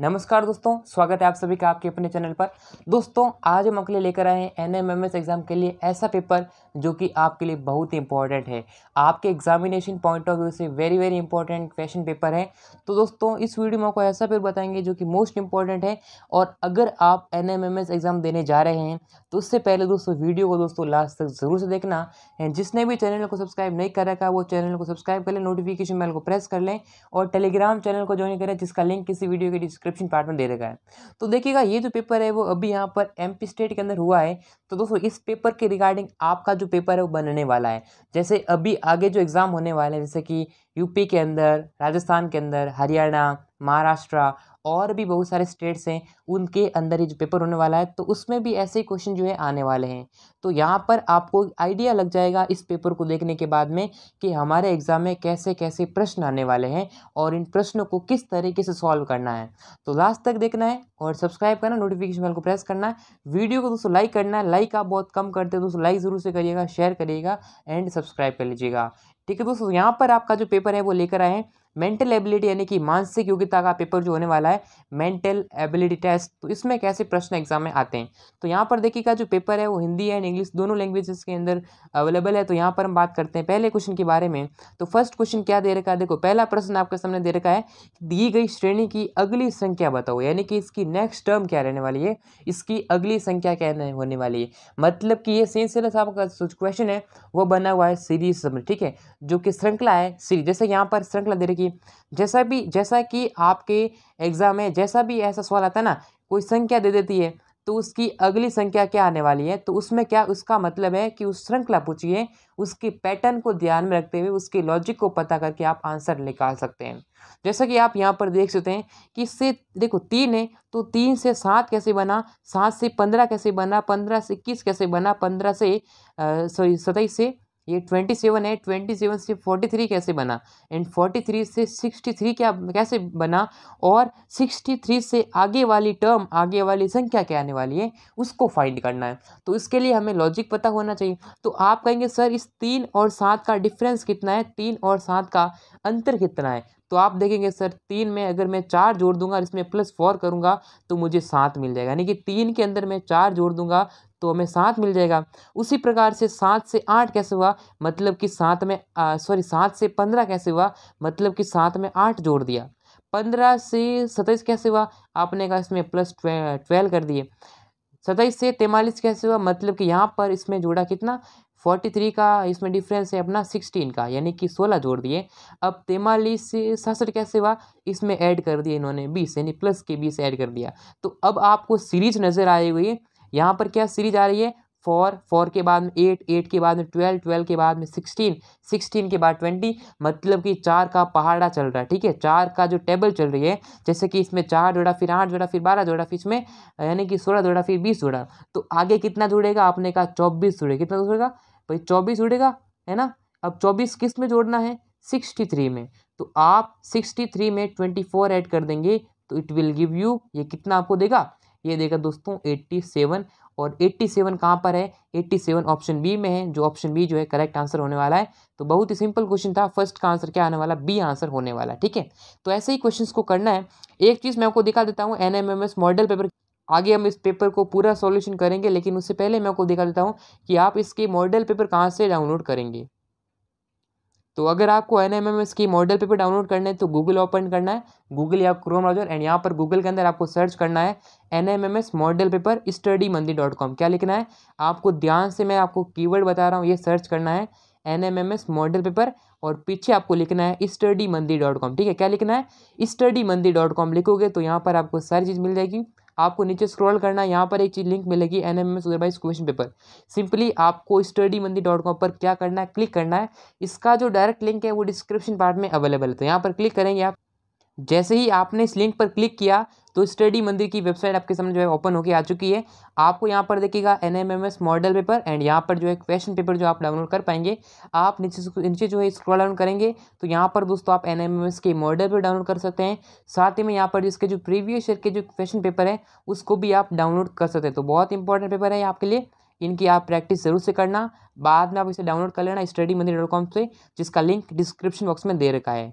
नमस्कार दोस्तों स्वागत है आप सभी का आपके अपने चैनल पर दोस्तों आज हम आपके लिए लेकर आए हैं एनएमएमएस एग्ज़ाम के लिए ऐसा पेपर जो कि आपके लिए बहुत ही इंपॉर्टेंट है आपके एग्जामिनेशन पॉइंट ऑफ व्यू से very very important question paper है तो दोस्तों इस वीडियो में आपको ऐसा पेपर बताएंगे जो कि मोस्ट इंपॉर्टेंट है और अगर आप एन एग्ज़ाम देने जा रहे हैं तो उससे पहले दोस्तों वीडियो को दोस्तों लास्ट तक ज़रूर से देखना जिसने भी चैनल को सब्सक्राइब नहीं कर रखा वो चैनल को सब्सक्राइब कर लें नोटिफिकेशन बेल को प्रेस कर लें और टेलीग्राम चैनल को ज्वाइन करें जिसका लिंक किसी वीडियो के डिस्क्रिप्शन डिस्क्रिप्शन पार्ट में दे रखा है तो देखिएगा ये जो पेपर है वो अभी यहाँ पर एम स्टेट के अंदर हुआ है तो दोस्तों इस पेपर के रिगार्डिंग आपका जो पेपर है वो बनने वाला है जैसे अभी आगे जो एग्ज़ाम होने वाले हैं जैसे कि यूपी के अंदर राजस्थान के अंदर हरियाणा महाराष्ट्र और भी बहुत सारे स्टेट्स हैं उनके अंदर ही जो पेपर होने वाला है तो उसमें भी ऐसे ही क्वेश्चन जो है आने वाले हैं तो यहाँ पर आपको आइडिया लग जाएगा इस पेपर को देखने के बाद में कि हमारे एग्ज़ाम में कैसे कैसे प्रश्न आने वाले हैं और इन प्रश्नों को किस तरीके से सॉल्व करना है तो लास्ट तक देखना है और सब्सक्राइब करना नोटिफिकेशन बेल को प्रेस करना है वीडियो को दोस्तों लाइक करना है लाइक आप बहुत कम करते हो दोस्तों लाइक ज़रूर से करिएगा शेयर करिएगा एंड सब्सक्राइब कर लीजिएगा ठीक है दोस्तों यहाँ पर आपका जो पेपर है वो लेकर आए हैं मेंटल एबिलिटी यानी कि मानसिक योग्यता का पेपर जो होने वाला है मेंटल एबिलिटी टेस्ट तो इसमें कैसे प्रश्न एग्जाम में आते हैं तो यहाँ पर देखिएगा जो पेपर है वो हिंदी एंड इंग्लिश दोनों लैंग्वेजेस के अंदर अवेलेबल है तो यहाँ पर हम बात करते हैं पहले क्वेश्चन के बारे में तो फर्स्ट क्वेश्चन क्या दे रखा है देखो पहला प्रश्न आपके सामने दे रखा है दी गई श्रेणी की अगली संख्या बताओ यानी कि इसकी नेक्स्ट टर्म क्या रहने वाली है इसकी अगली संख्या क्या होने वाली है मतलब कि ये सिलसिला साहब का क्वेश्चन है वो बना हुआ है सीरीज ठीक है जो कि श्रृंखला है सीरीज जैसे यहाँ पर श्रृंखला दे रखी कि जैसा भी जैसा कि आपके एग्ज़ाम में जैसा भी ऐसा सवाल आता है ना कोई संख्या दे देती है तो उसकी अगली संख्या क्या आने वाली है तो उसमें क्या उसका मतलब है कि उस श्रृंखला पूछिए उसके पैटर्न को ध्यान में रखते हुए उसके लॉजिक को पता करके आप आंसर निकाल सकते हैं जैसा कि आप यहाँ पर देख सकते हैं कि इससे देखो तीन है तो तीन से सात कैसे बना सात से पंद्रह कैसे बना पंद्रह से इक्कीस कैसे बना पंद्रह से सॉरी सताईस से ये ट्वेंटी सेवन है ट्वेंटी सेवन से फोर्टी थ्री कैसे बना एंड फोर्टी थ्री से सिक्सटी थ्री क्या कैसे बना और सिक्सटी थ्री से आगे वाली टर्म आगे वाली संख्या क्या आने वाली है उसको फाइंड करना है तो इसके लिए हमें लॉजिक पता होना चाहिए तो आप कहेंगे सर इस तीन और सात का डिफरेंस कितना है तीन और सात का अंतर कितना है तो आप देखेंगे सर तीन में अगर मैं चार जोड़ दूंगा और इसमें प्लस फोर करूंगा तो मुझे सात मिल जाएगा यानी कि तीन के अंदर मैं चार जोड़ दूंगा तो हमें सात मिल जाएगा उसी प्रकार से सात से आठ कैसे हुआ मतलब कि सात में सॉरी सात से पंद्रह कैसे हुआ मतलब कि सात में आठ जोड़ दिया पंद्रह से सताईस कैसे हुआ आपने कहा इसमें प्लस ट्वेल्व कर दिए सताईस से तैंतालीस कैसे हुआ मतलब कि यहाँ पर इसमें जोड़ा कितना फोर्टी थ्री का इसमें डिफरेंस है अपना सिक्सटीन का यानी कि सोलह जोड़ दिए अब तैमालीस से सड़सठ कैसे हुआ इसमें ऐड कर दिए इन्होंने बीस यानी प्लस के बीस ऐड कर दिया तो अब आपको सीरीज नज़र आई हुई यहाँ पर क्या सीरीज आ रही है फोर फोर के बाद में एट एट के बाद में ट्वेल्व ट्वेल्व के बाद में सिक्सटीन सिक्सटीन के बाद ट्वेंटी मतलब कि चार का पहाड़ा चल रहा है ठीक है चार का जो टेबल चल रही है जैसे कि इसमें चार जोड़ा फिर आठ जोड़ा फिर बारह जोड़ा फिर इसमें यानी कि सोलह जोड़ा फिर बीस जोड़ा तो आगे कितना जुड़ेगा आपने कहा चौबीस जुड़ेगा कितना जुड़ेगा भाई तो चौबीस जुड़ेगा है ना अब चौबीस किस में जोड़ना है सिक्सटी थ्री में तो आप सिक्सटी थ्री में ट्वेंटी फोर ऐड कर देंगे तो इट विल गिव यू ये कितना आपको देगा ये देगा दोस्तों एट्टी सेवन और एट्टी सेवन कहाँ पर है एट्टी सेवन ऑप्शन बी में है जो ऑप्शन बी जो है करेक्ट आंसर होने वाला है तो बहुत ही सिंपल क्वेश्चन था फर्स्ट का आंसर क्या आने वाला बी आंसर होने वाला ठीक है तो ऐसे ही क्वेश्चन को करना है एक चीज़ मैं आपको दिखा देता हूँ N M M S model paper आगे हम इस पेपर को पूरा सॉल्यूशन करेंगे लेकिन उससे पहले मैं आपको दिखा देता हूँ कि आप इसके मॉडल पेपर कहाँ से डाउनलोड करेंगे तो अगर आपको एन एम एम एस की मॉडल पेपर डाउनलोड करना है तो गूगल ओपन करना है गूगल या क्रोम ब्राउजर एंड यहाँ पर गूगल के अंदर आपको सर्च करना है N M M S model paper study Mandi dot com क्या लिखना है आपको ध्यान से मैं आपको कीवर्ड बता रहा हूँ ये सर्च करना है N M M S model paper और पीछे आपको लिखना है स्टडी मंदी डॉट कॉम ठीक है क्या लिखना है स्टडी मंदी डॉट कॉम लिखोगे तो यहाँ पर आपको सारी चीज़ मिल जाएगी आपको नीचे स्क्रॉल करना यहाँ पर एक चीज लिंक मिलेगी N M S otherwise question paper simply आपको स्टडी मंदी डॉट कॉम पर क्या करना है क्लिक करना है इसका जो डायरेक्ट लिंक है वो डिस्क्रिप्शन पार्ट में अवेलेबल है तो यहाँ पर क्लिक करेंगे आप जैसे ही आपने इस लिंक पर क्लिक किया तो स्टडी मंदिर की वेबसाइट आपके सामने जो है ओपन होकर आ चुकी है आपको यहाँ पर देखिएगा N M M S model paper and यहाँ पर जो है क्वेश्चन पेपर जो आप डाउनलोड कर पाएंगे आप नीचे नीचे जो है स्क्रॉल डाउन करेंगे तो यहाँ पर दोस्तों आप एन एम एम एस के मॉडल पर डाउनलोड कर सकते हैं साथ ही में यहाँ पर जिसके जो प्रीवियस ईयर के जो क्वेश्चन पेपर है उसको भी आप डाउनलोड कर सकते हैं तो बहुत इंपॉर्टेंट पेपर है आपके लिए इनकी आप प्रैक्टिस जरूर से करना बाद में आप इसे डाउनलोड कर लेना स्टडी मंदिर डॉट कॉम से जिसका लिंक डिस्क्रिप्शन बॉक्स में दे रखा है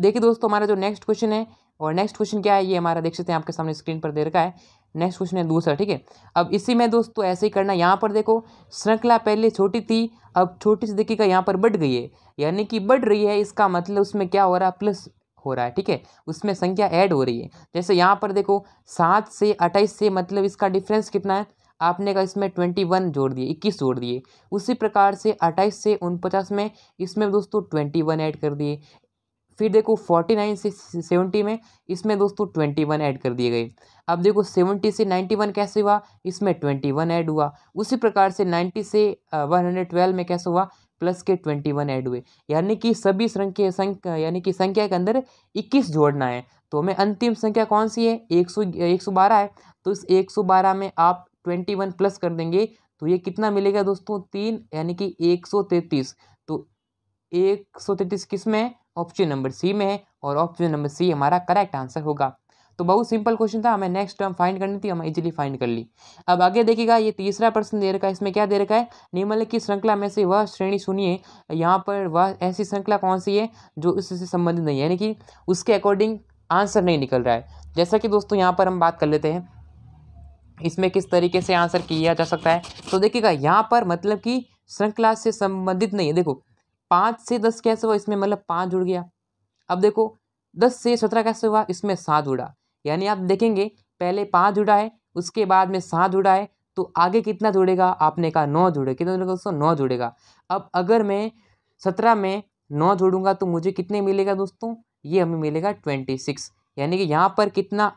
देखिए दोस्तों हमारा जो नेक्स्ट क्वेश्चन है और नेक्स्ट क्वेश्चन क्या है ये हमारा देख सकते हैं आपके सामने स्क्रीन पर दे रखा है नेक्स्ट क्वेश्चन है दूसरा ठीक है अब इसी में दोस्तों ऐसे ही करना यहाँ पर देखो श्रृंखला पहले छोटी थी अब छोटी सी देखिएगा यहाँ पर बढ़ गई है यानी कि बढ़ रही है इसका मतलब उसमें क्या हो रहा है प्लस हो रहा है ठीक है उसमें संख्या ऐड हो रही है जैसे यहाँ पर देखो सात से अट्ठाईस से मतलब इसका डिफरेंस कितना है आपने कहा इसमें ट्वेंटी वन जोड़ दिए इक्कीस जोड़ दिए उसी प्रकार से अट्ठाईस से उनपचास में इसमें दोस्तों ट्वेंटी वन ऐड कर दिए फिर देखो फोर्टी नाइन से सेवेंटी में इसमें दोस्तों ट्वेंटी वन ऐड कर दिए गए अब देखो सेवेंटी से नाइन्टी वन कैसे हुआ इसमें ट्वेंटी वन ऐड हुआ उसी प्रकार से नाइन्टी से वन हंड्रेड ट्वेल्व में कैसे हुआ प्लस के ट्वेंटी वन ऐड हुए यानी कि सभी संख्या संख्या यानी कि संख्या के अंदर इक्कीस जोड़ना है तो हमें अंतिम संख्या कौन सी है एक सौ एक सौ बारह है तो इस एक सौ बारह में आप ट्वेंटी वन प्लस कर देंगे तो ये कितना मिलेगा दोस्तों तीन यानी कि एक सौ तैंतीस तो एक सौ तैंतीस किस में है ऑप्शन नंबर सी में है और ऑप्शन नंबर सी हमारा करेक्ट आंसर होगा तो बहुत सिंपल क्वेश्चन था हमें नेक्स्ट टर्म फाइंड करनी थी हम इजीली फाइंड कर ली अब आगे देखिएगा ये तीसरा प्रश्न दे रखा है इसमें क्या दे रखा है निम्नलिखित की श्रृंखला में से वह श्रेणी सुनिए यहाँ पर वह ऐसी श्रृंखला कौन सी है जो इससे संबंधित नहीं है यानी कि उसके अकॉर्डिंग आंसर नहीं निकल रहा है जैसा कि दोस्तों यहाँ पर हम बात कर लेते हैं इसमें किस तरीके से आंसर किया जा सकता है तो देखिएगा यहाँ पर मतलब कि श्रृंखला से संबंधित नहीं है देखो पाँच से दस कैसे हुआ इसमें मतलब पाँच जुड़ गया अब देखो दस से सत्रह कैसे हुआ इसमें सात जुड़ा यानी आप देखेंगे पहले पाँच जुड़ा है उसके बाद में सात जुड़ा है तो आगे कितना जुड़ेगा आपने कहा नौ जुड़े कितना जुड़ेगा दोस्तों नौ जुड़ेगा अब अगर मैं सत्रह में नौ जोड़ूंगा तो मुझे कितने मिलेगा दोस्तों ये हमें मिलेगा ट्वेंटी सिक्स यानी कि यहाँ पर कितना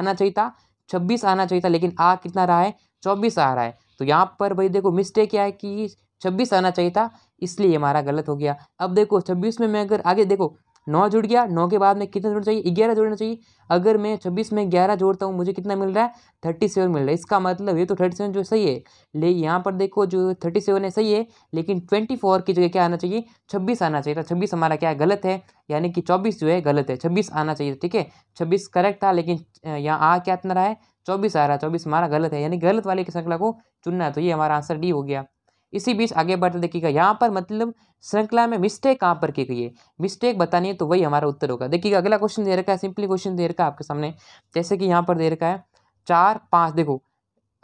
आना चाहिए था छब्बीस आना चाहिए था लेकिन आ कितना रहा है चौबीस आ रहा है तो यहाँ पर भाई देखो मिस्टेक क्या है कि छब्बीस आना चाहिए था इसलिए हमारा गलत हो गया अब देखो छब्बीस में मैं अगर आगे देखो नौ जुड़ गया नौ के बाद में कितना जुड़ना चाहिए ग्यारह जोड़ना चाहिए अगर मैं छब्बीस में ग्यारह जोड़ता हूँ मुझे कितना मिल रहा है थर्टी सेवन मिल रहा है इसका मतलब ये तो थर्टी सेवन जो सही है ले यहाँ पर देखो जो थर्टी सेवन है सही है लेकिन ट्वेंटी फोर की जगह क्या आना चाहिए छब्बीस आना चाहिए था तो छब्बीस हमारा क्या गलत है यानी कि चौबीस जो है गलत है छब्बीस आना चाहिए ठीक है छब्बीस करेक्ट था लेकिन यहाँ आ क्या इतना रहा है चौबीस आ रहा है चौबीस हमारा गलत है यानी गलत वाले की संख्या को चुनना है तो ये हमारा आंसर डी हो गया इसी बीच आगे बढ़ते देखिएगा यहाँ पर मतलब श्रृंखला में मिस्टेक कहाँ पर की गई है मिस्टेक बतानी है तो वही हमारा उत्तर होगा देखिएगा अगला क्वेश्चन दे रखा है सिंपली क्वेश्चन दे रखा है आपके सामने जैसे कि यहाँ पर दे रखा है चार पाँच देखो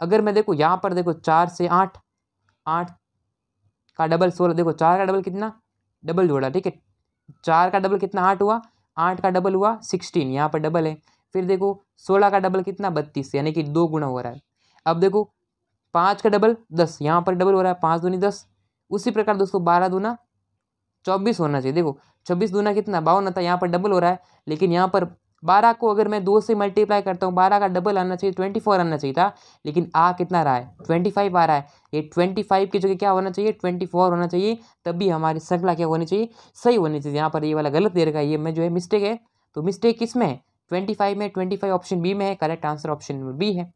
अगर मैं देखो यहाँ पर देखो चार से आठ आठ का डबल सोलह देखो चार का डबल कितना डबल जोड़ा ठीक है चार का डबल कितना आठ हुआ आठ का डबल हुआ सिक्सटीन यहाँ पर डबल है फिर देखो सोलह का डबल कितना बत्तीस यानी कि दो गुना हो रहा है अब देखो पाँच का डबल दस यहाँ पर डबल हो रहा है पाँच दूनी दस उसी प्रकार दोस्तों बारह दूना चौबीस होना चाहिए देखो छब्बीस दूना कितना बावन आता है यहाँ पर डबल हो रहा है लेकिन यहाँ पर बारह को अगर मैं दो से मल्टीप्लाई करता हूँ बारह का डबल आना चाहिए ट्वेंटी फोर आना चाहिए था लेकिन आ कितना रहा है ट्वेंटी फाइव आ रहा है ये ट्वेंटी फाइव की जगह क्या होना चाहिए ट्वेंटी फोर होना चाहिए तब भी हमारी श्रृंखला क्या होनी चाहिए सही होनी चाहिए यहाँ पर ये वाला गलत दे रखा है ये मैं जो है मिस्टेक है तो मिस्टेक किस में है ट्वेंटी फाइव में ट्वेंटी फाइव ऑप्शन बी में है करेक्ट आंसर ऑप्शन बी है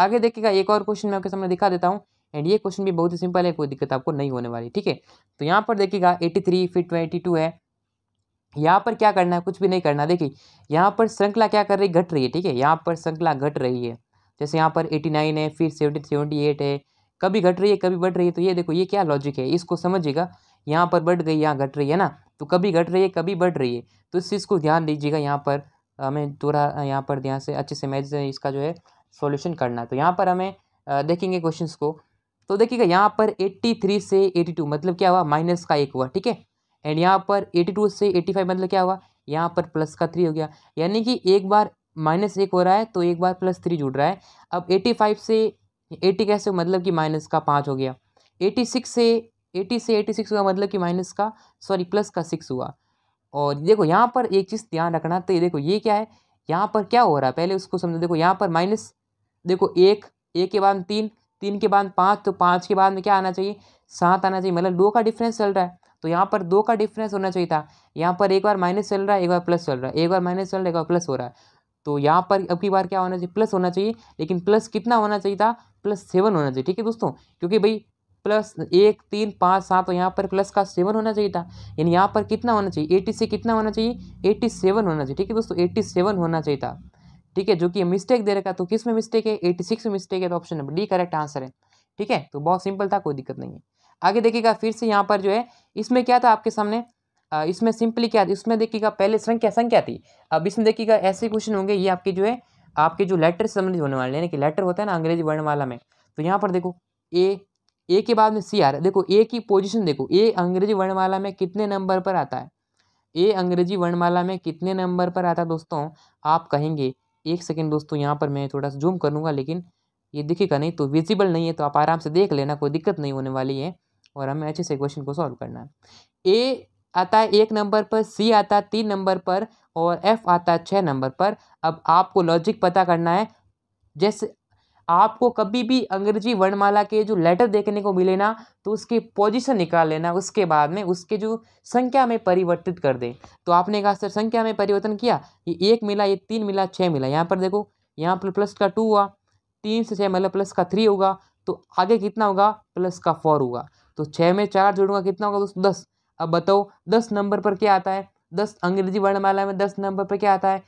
आगे देखिएगा एक और क्वेश्चन मैं आपके सामने दिखा देता हूँ एंड ये क्वेश्चन भी बहुत ही सिंपल है कोई दिक्कत आपको नहीं होने वाली ठीक है तो यहाँ पर देखिएगा एटी थ्री फिर ट्वेंटी टू है यहाँ पर क्या करना है कुछ भी नहीं करना देखिए यहाँ पर श्रृंखला क्या कर रही घट रही है ठीक है यहाँ पर श्रृंखला घट रही है जैसे यहाँ पर एटी नाइन है फिर सेवेंटी सेवेंटी एट है कभी घट रही है कभी बढ़ रही है तो ये देखो ये क्या लॉजिक है इसको समझिएगा यहाँ पर बढ़ गई यहाँ घट रही है ना तो कभी घट रही है कभी बढ़ रही है तो इस चीज़ को ध्यान दीजिएगा यहाँ पर हमें थोड़ा यहाँ पर ध्यान से अच्छे से मैच इसका जो है सॉल्यूशन करना है तो यहाँ पर हमें देखेंगे क्वेश्चंस को तो देखिएगा यहाँ पर 83 से 82 मतलब क्या हुआ माइनस का एक हुआ ठीक है एंड यहाँ पर 82 से 85 मतलब क्या हुआ यहाँ पर प्लस का थ्री हो गया यानी कि एक बार माइनस एक हो रहा है तो एक बार प्लस थ्री जुड़ रहा है अब 85 से 80 कैसे मतलब कि माइनस का पाँच हो गया 86 से 80 से 86 हुआ मतलब कि माइनस का सॉरी प्लस का सिक्स हुआ और देखो यहाँ पर एक चीज़ ध्यान रखना तो ये देखो ये क्या है यहाँ पर क्या हो रहा है पहले उसको समझो देखो यहाँ पर माइनस देखो एक एक के बाद तीन तीन के बाद पाँच तो पाँच के बाद में क्या आना चाहिए सात आना चाहिए मतलब दो का डिफरेंस चल रहा है तो यहाँ पर दो का डिफरेंस होना चाहिए था यहाँ पर एक बार माइनस चल रहा है एक बार प्लस चल रहा है एक बार माइनस चल रहा है एक बार प्लस हो रहा है तो यहाँ पर अब की बार क्या होना चाहिए प्लस होना चाहिए लेकिन प्लस कितना होना चाहिए था प्लस सेवन होना चाहिए ठीक है दोस्तों क्योंकि भाई प्लस एक तीन पाँच सात और तो यहाँ पर प्लस का सेवन होना चाहिए था यानी यहाँ पर कितना होना चाहिए एटी से कितना होना चाहिए एटी सेवन होना चाहिए ठीक है दोस्तों एट्टी सेवन होना चाहिए था ठीक है जो कि मिस्टेक दे रखा तो किस में मिस्टेक है एटी सिक्स में मिस्टेक है तो option number D correct answer है ठीक है तो बहुत सिंपल था कोई दिक्कत नहीं है आगे देखिएगा फिर से यहाँ पर जो है इसमें क्या था आपके सामने इसमें सिंपली क्या था इसमें देखिएगा पहले संख्या संख्या थी अब इसमें देखिएगा ऐसे क्वेश्चन होंगे ये आपके जो है आपके जो लेटर संबंधित होने वाले यानी कि लेटर होता है ना अंग्रेजी वर्णमाला में तो यहाँ पर देखो ए ए के बाद में सी आ रहा है देखो ए की पोजिशन देखो ए अंग्रेजी वर्णमाला में कितने नंबर पर आता है ए अंग्रेजी वर्णमाला में कितने नंबर पर आता है दोस्तों आप कहेंगे एक सेकेंड दोस्तों यहाँ पर मैं थोड़ा सा जूम करूँगा लेकिन ये दिखेगा नहीं तो विजिबल नहीं है तो आप आराम से देख लेना कोई दिक्कत नहीं होने वाली है और हमें अच्छे से क्वेश्चन को सॉल्व करना है ए आता है एक नंबर पर सी आता है तीन नंबर पर और एफ आता है छः नंबर पर अब आपको लॉजिक पता करना है जैसे आपको कभी भी अंग्रेजी वर्णमाला के जो लेटर देखने को मिले ना तो उसकी पोजीशन निकाल लेना उसके बाद में उसके जो संख्या में परिवर्तित कर दें तो आपने कहा सर संख्या में परिवर्तन किया ये एक मिला ये तीन मिला छः मिला यहाँ पर देखो यहाँ पर प्लस का टू हुआ तीन से छः मतलब प्लस का थ्री होगा तो आगे कितना होगा प्लस का फोर होगा तो छः में चार जोड़ूंगा कितना होगा दोस्तों दस अब बताओ दस नंबर पर क्या आता है दस अंग्रेजी वर्णमाला में दस नंबर पर क्या आता है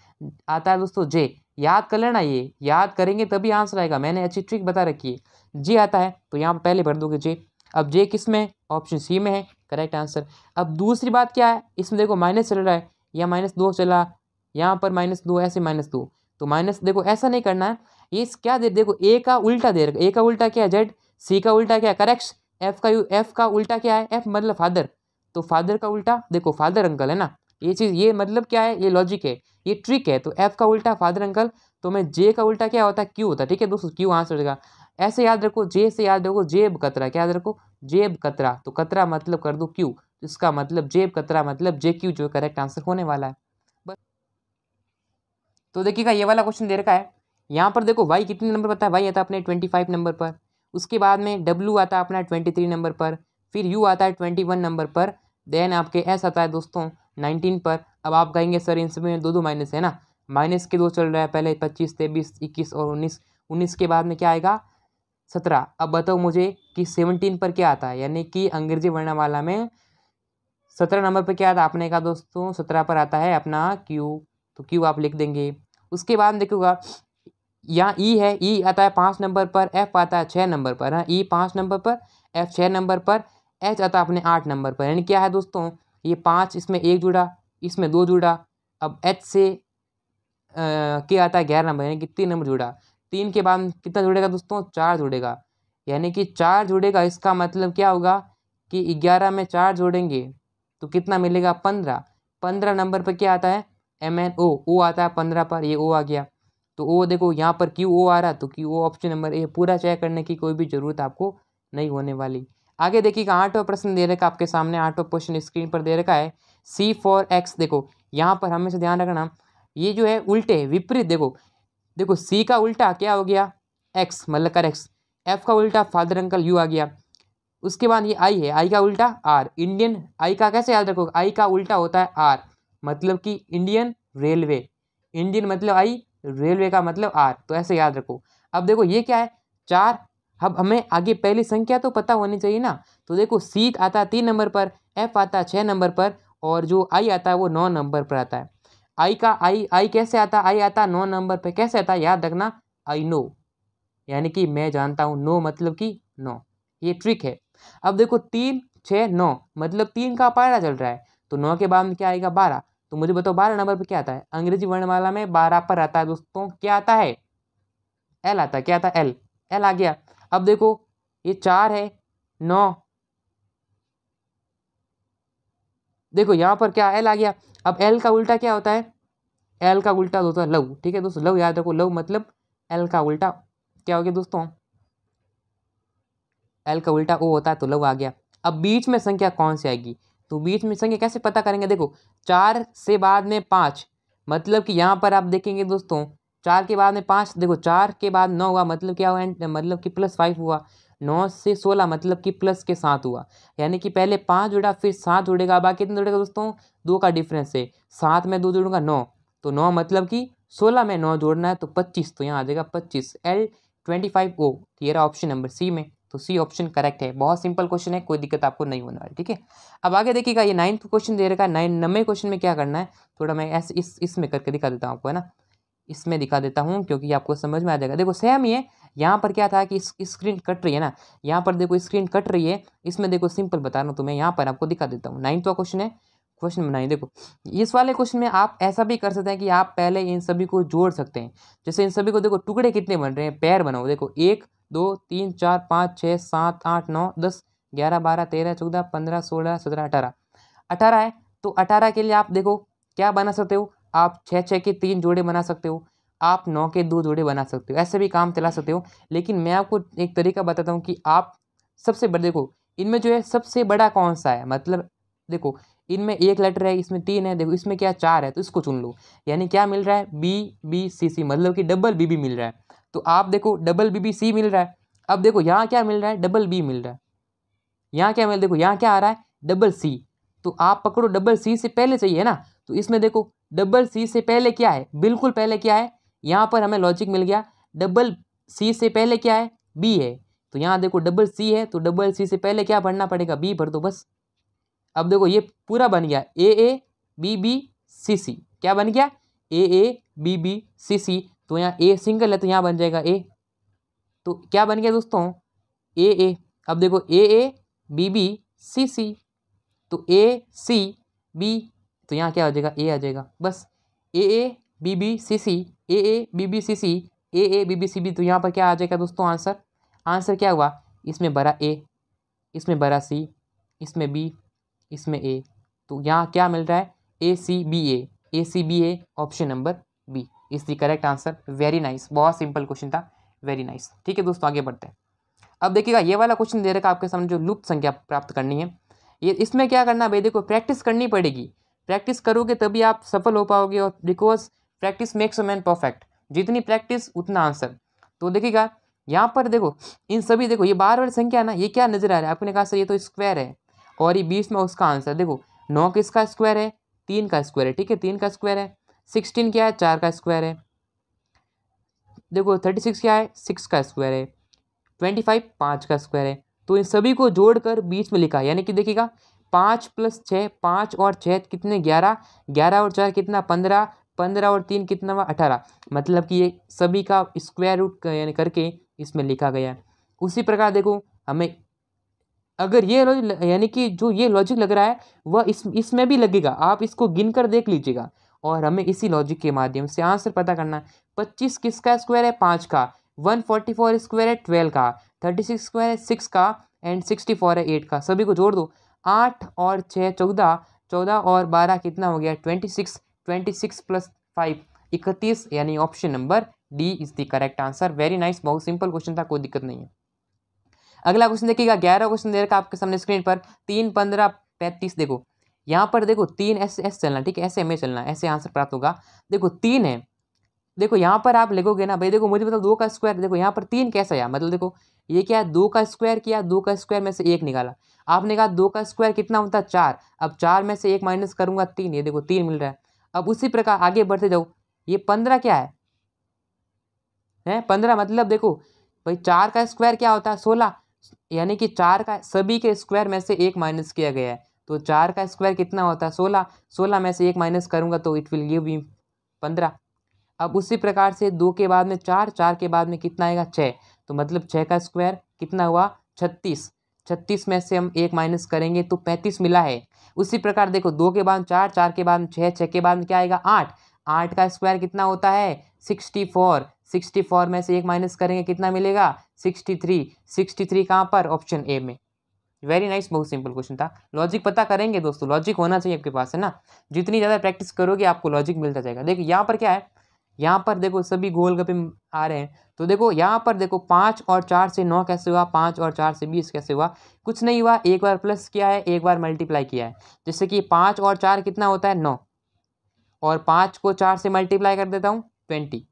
आता है दोस्तों जे याद कर लेना ये याद करेंगे तभी आंसर आएगा मैंने अच्छी ट्रिक बता रखी है जे आता है तो यहाँ पर पहले भर दोगे जे अब जे किस में है ऑप्शन सी में है करेक्ट आंसर अब दूसरी बात क्या है इसमें देखो माइनस चल रहा है या माइनस दो चला यहाँ पर माइनस दो ऐसे माइनस दो तो माइनस देखो ऐसा नहीं करना है ये क्या दे देखो ए का उल्टा दे रखा ए का उल्टा क्या है जेड सी का उल्टा क्या है करेक्ट एफ का यू एफ का उल्टा क्या है एफ मतलब फादर तो फादर का उल्टा देखो फादर अंकल है ना ये चीज़ ये मतलब क्या है ये लॉजिक है ये ट्रिक है तो एफ का उल्टा फादर अंकल तो मैं जे का उल्टा क्या होता है क्यू होता है ठीक है दोस्तों क्यू आंसर देगा ऐसे याद रखो जे से याद रखो जेब कतरा क्या याद रखो जेब कतरा तो कतरा मतलब कर दो तो क्यू इसका मतलब जेब कतरा मतलब जे क्यू जो करेक्ट आंसर होने वाला है बस तो देखिएगा ये वाला क्वेश्चन दे रखा है यहाँ पर देखो वाई कितने नंबर पर है वाई आता अपने ट्वेंटी फाइव नंबर पर उसके बाद में डब्लू आता है अपना ट्वेंटी थ्री नंबर पर फिर यू आता है ट्वेंटी वन नंबर पर देन आपके एस आता है दोस्तों नाइनटीन पर अब आप कहेंगे सर इन सब में दो दो माइनस है ना माइनस के दो चल रहा है पहले पच्चीस तेईस इक्कीस और उन्नीस उन्नीस के बाद में क्या आएगा सत्रह अब बताओ मुझे कि सेवनटीन पर क्या आता है यानी कि अंग्रेजी वर्णमाला में सत्रह नंबर पर क्या आता है आपने कहा दोस्तों सत्रह पर आता है अपना क्यू तो क्यू आप लिख देंगे उसके बाद देखोगा यहाँ ई e है ई e आता है पाँच नंबर पर एफ आता है छः नंबर पर हाँ ई e पाँच नंबर पर एफ छः नंबर पर एच आता है अपने आठ नंबर पर यानी क्या है दोस्तों ये पाँच इसमें एक जुड़ा इसमें दो जुड़ा अब एच से के आता है ग्यारह नंबर यानी कि तीन नंबर जुड़ा तीन के बाद कितना जुड़ेगा दोस्तों चार जुड़ेगा यानी कि चार जुड़ेगा इसका मतलब क्या होगा कि ग्यारह में चार जोड़ेंगे तो कितना मिलेगा पंद्रह पंद्रह नंबर पर क्या आता है एम एन ओ ओ आता है पंद्रह पर ये ओ आ गया तो ओ देखो यहाँ पर क्यू ओ आ रहा तो Q O option number A पूरा चेक करने की कोई भी ज़रूरत आपको नहीं होने वाली आगे देखिएगा आठवा प्रश्न दे रखा आपके सामने आठवा क्वेश्चन स्क्रीन पर दे रखा है सी फॉर एक्स देखो यहाँ पर हमेशा ध्यान रखना ये जो है उल्टे विपरीत देखो देखो सी का उल्टा क्या हो गया एक्स मतलब कर एक्स एफ का उल्टा फादर अंकल यू आ गया उसके बाद ये आई है आई का उल्टा आर इंडियन आई का कैसे याद रखोगे आई का उल्टा होता है आर मतलब कि इंडियन रेलवे इंडियन मतलब आई रेलवे का मतलब आर तो ऐसे याद रखो अब देखो ये क्या है चार अब हमें आगे पहली संख्या तो पता होनी चाहिए ना तो देखो सीत आता तीन नंबर पर एफ आता छः नंबर पर और जो आई आता है वो नौ नंबर पर आता है आई का आई आई कैसे आता आई आता नौ नंबर पर कैसे आता याद रखना आई नो यानी कि मैं जानता हूँ नो मतलब कि नौ ये ट्रिक है अब देखो तीन छः नौ मतलब तीन का पायरा चल रहा है तो नौ के बाद में क्या आएगा बारह तो मुझे बताओ बारह नंबर पर क्या आता है अंग्रेजी वर्णमाला में बारह पर आता है दोस्तों क्या आता है एल आता है क्या आता है एल एल आ गया अब देखो ये चार है नौ देखो यहाँ पर क्या एल आ गया अब एल का उल्टा क्या होता है एल का उल्टा होता है लव ठीक है दोस्तों लव याद रखो लव मतलब एल का उल्टा क्या हो गया दोस्तों एल का उल्टा ओ होता है तो लव आ गया अब बीच में संख्या कौन सी आएगी तो बीच में संख्या कैसे पता करेंगे देखो चार से बाद में पाँच मतलब कि यहाँ पर आप देखेंगे दोस्तों चार के बाद में पाँच देखो चार के बाद नौ हुआ मतलब क्या हुआ मतलब कि प्लस फाइव हुआ नौ से सोलह मतलब कि प्लस के साथ हुआ यानी कि पहले पाँच जुड़ा फिर सात जुड़ेगा बाकी कितने जुड़ेगा दोस्तों दो का डिफरेंस है सात में दो जुड़ूंगा नौ तो नौ मतलब कि सोलह में नौ जोड़ना है तो पच्चीस तो यहाँ आ जाएगा पच्चीस एल ट्वेंटी फाइव ओ ये रहा ऑप्शन नंबर सी में तो सी ऑप्शन करेक्ट है बहुत सिंपल क्वेश्चन है कोई दिक्कत आपको नहीं होने वाली ठीक है अब आगे देखिएगा ये नाइन्थ क्वेश्चन दे रखा है नाइन नवे क्वेश्चन में क्या करना है थोड़ा मैं ऐसे इस इसमें करके दिखा देता हूँ आपको है ना इसमें दिखा देता हूँ क्योंकि आपको समझ में आ जाएगा देखो सेम ये यहाँ पर क्या था कि स्क्रीन कट रही है ना यहाँ पर देखो स्क्रीन कट रही है इसमें देखो सिंपल बता रहा हूँ तुम्हें यहाँ पर आपको दिखा देता हूँ नाइन्थवा क्वेश्चन है क्वेश्चन बनाइए देखो इस वाले क्वेश्चन में आप ऐसा भी कर सकते हैं कि आप पहले इन सभी को जोड़ सकते हैं जैसे इन सभी को देखो टुकड़े कितने बन रहे हैं पैर बनाओ देखो एक दो तीन चार पाँच छः सात आठ नौ दस ग्यारह बारह तेरह चौदह पंद्रह सोलह सत्रह अठारह अठारह है तो अठारह के लिए आप देखो क्या बना सकते हो आप छः छः के तीन जोड़े बना सकते हो आप नौ के दो जोड़े बना सकते हो ऐसे भी काम चला सकते हो लेकिन मैं आपको एक तरीका बताता हूँ कि आप सबसे बड़े देखो इनमें जो है सबसे बड़ा कौन सा है मतलब देखो इनमें एक लेटर है इसमें तीन है देखो इसमें क्या चार है तो इसको चुन लो यानी क्या मिल रहा है बी बी सी सी मतलब कि डबल बी बी मिल रहा है तो आप देखो डबल बी बी सी मिल रहा है अब देखो यहाँ क्या मिल रहा है डबल बी मिल रहा है यहाँ क्या मिल देखो यहाँ क्या आ रहा है डबल सी तो आप पकड़ो डबल सी से पहले चाहिए ना तो इसमें देखो डबल सी से पहले क्या है बिल्कुल पहले क्या है यहाँ पर हमें लॉजिक मिल गया डबल सी से पहले क्या है बी है तो यहाँ देखो डबल सी है तो डबल सी से पहले क्या भरना पड़ेगा बी भर दो बस अब देखो ये पूरा बन गया ए ए बी बी सी सी क्या बन गया ए ए बी बी सी सी तो यहाँ ए सिंगल है तो यहाँ बन जाएगा ए तो क्या बन गया दोस्तों ए ए अब देखो ए ए बी बी सी सी तो ए सी बी तो यहाँ क्या हो जाएगा ए आ जाएगा बस A A B B C C A A B B C C A A B B C B तो यहाँ पर क्या आ जाएगा दोस्तों आंसर आंसर क्या हुआ इसमें बड़ा ए इसमें बड़ा सी इसमें बी इसमें ए तो यहाँ क्या मिल रहा है A C B A A C B A option number B is the correct answer very nice बहुत सिंपल क्वेश्चन था वेरी नाइस ठीक है दोस्तों आगे बढ़ते हैं अब देखिएगा ये वाला क्वेश्चन दे रखा आपके सामने जो लुप्त संख्या प्राप्त करनी है ये इसमें क्या करना भाई देखो प्रैक्टिस करनी पड़ेगी प्रैक्टिस करोगे तभी आप सफल हो पाओगे और because practice makes a man perfect जितनी प्रैक्टिस उतना आंसर तो देखिएगा यहाँ पर देखो इन सभी देखो ये बार बार संख्या ना ये क्या नजर आ रहा है आपने कहा सर ये तो स्क्वायर है और ये बीस में उसका आंसर देखो नौ किसका स्क्वायर है तीन का स्क्वायर है ठीक है तीन का स्क्वायर है सिक्सटीन क्या है चार का स्क्वायर है देखो थर्टी सिक्स क्या है सिक्स का स्क्वायर है ट्वेंटी फाइव पाँच का स्क्वायर है तो इन सभी को जोड़कर बीच में लिखा यानी कि देखिएगा पाँच प्लस छः पाँच और छः कितने ग्यारह ग्यारह और चार कितना पंद्रह पंद्रह और तीन कितना हुआ अठारह मतलब कि ये सभी का स्क्वायर रूट यानी करके इसमें लिखा गया है उसी प्रकार देखो हमें अगर ये यानी कि जो ये लॉजिक लग रहा है वह इस इसमें भी लगेगा आप इसको गिन कर देख लीजिएगा और हमें इसी लॉजिक के माध्यम से आंसर पता करना है पच्चीस किसका स्क्वायर है पाँच का वन फोर्टी फोर स्क्वायर है ट्वेल्व का थर्टी सिक्स स्क्वायर है सिक्स का एंड सिक्सटी फोर है एट का सभी को जोड़ दो आठ और छः चौदह चौदह और बारह कितना हो गया twenty six twenty six plus five इकतीस यानी option number D is the correct answer very nice बहुत सिंपल क्वेश्चन था कोई दिक्कत नहीं है अगला क्वेश्चन देखिएगा ग्यारह क्वेश्चन दे रखा आपके सामने स्क्रीन पर तीन पंद्रह पैंतीस देखो यहाँ पर देखो तीन ऐसे ऐसे चलना ठीक है ऐसे हमें चलना ऐसे आंसर प्राप्त होगा देखो तीन है देखो यहाँ पर आप लिखोगे ना भाई देखो मुझे मतलब दो का स्क्वायर देखो यहाँ पर तीन कैसा आया मतलब देखो ये क्या है दो का स्क्वायर किया दो का स्क्वायर में से एक निकाला आपने कहा दो का स्क्वायर कितना होता है चार अब चार में से एक माइनस करूँगा तीन ये देखो तीन मिल रहा है अब उसी प्रकार आगे बढ़ते जाओ ये पंद्रह क्या है हैं पंद्रह मतलब देखो भाई चार का स्क्वायर क्या होता है सोलह यानी कि चार का सभी के स्क्वायर में से एक माइनस किया गया है तो चार का स्क्वायर कितना होता है सोलह सोलह में से एक माइनस करूँगा तो इट विल गिव यू पंद्रह अब उसी प्रकार से दो के बाद में चार चार के बाद में कितना आएगा छः तो मतलब छः का स्क्वायर कितना हुआ छत्तीस छत्तीस में से हम एक माइनस करेंगे तो पैंतीस मिला है उसी प्रकार देखो दो के बाद चार चार के बाद में छः छः के बाद में क्या आएगा आठ आठ का स्क्वायर कितना होता है सिक्सटी फोर सिक्सटी फोर में से एक माइनस करेंगे कितना मिलेगा सिक्सटी थ्री सिक्सटी थ्री कहाँ पर ऑप्शन ए में वेरी नाइस बहुत सिंपल क्वेश्चन था लॉजिक पता करेंगे दोस्तों लॉजिक होना चाहिए आपके पास है ना जितनी ज़्यादा प्रैक्टिस करोगे आपको लॉजिक मिलता जाएगा देखिए यहाँ पर क्या है यहाँ पर देखो सभी गोल गोलगप्पे आ रहे हैं तो देखो यहाँ पर देखो पाँच और चार से नौ कैसे हुआ पाँच और चार से बीस कैसे हुआ कुछ नहीं हुआ एक बार प्लस किया है एक बार मल्टीप्लाई किया है जैसे कि पाँच और चार कितना होता है नौ और पाँच को चार से मल्टीप्लाई कर देता हूँ ट्वेंटी